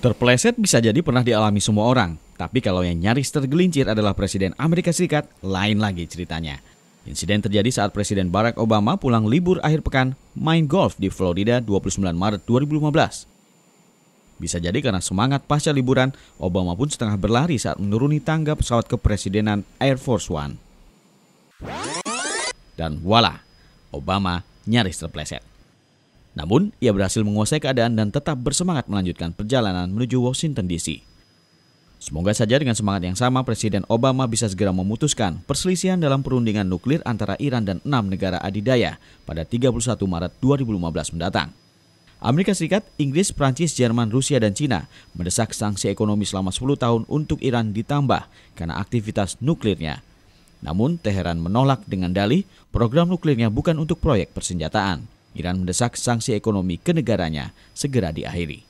Terpleset bisa jadi pernah dialami semua orang, tapi kalau yang nyaris tergelincir adalah Presiden Amerika Serikat, lain lagi ceritanya. Insiden terjadi saat Presiden Barack Obama pulang libur akhir pekan main golf di Florida 29 Maret 2015. Bisa jadi karena semangat pasca liburan, Obama pun setengah berlari saat menuruni tangga pesawat kepresidenan Air Force One. Dan voila, Obama nyaris terpleset. Namun, ia berhasil menguasai keadaan dan tetap bersemangat melanjutkan perjalanan menuju Washington DC. Semoga saja dengan semangat yang sama Presiden Obama bisa segera memutuskan perselisihan dalam perundingan nuklir antara Iran dan enam negara adidaya pada 31 Maret 2015 mendatang. Amerika Serikat, Inggris, Prancis, Jerman, Rusia, dan Cina mendesak sanksi ekonomi selama 10 tahun untuk Iran ditambah karena aktivitas nuklirnya. Namun, Teheran menolak dengan dalih program nuklirnya bukan untuk proyek persenjataan. Iran mendesak sanksi ekonomi ke negaranya segera diakhiri.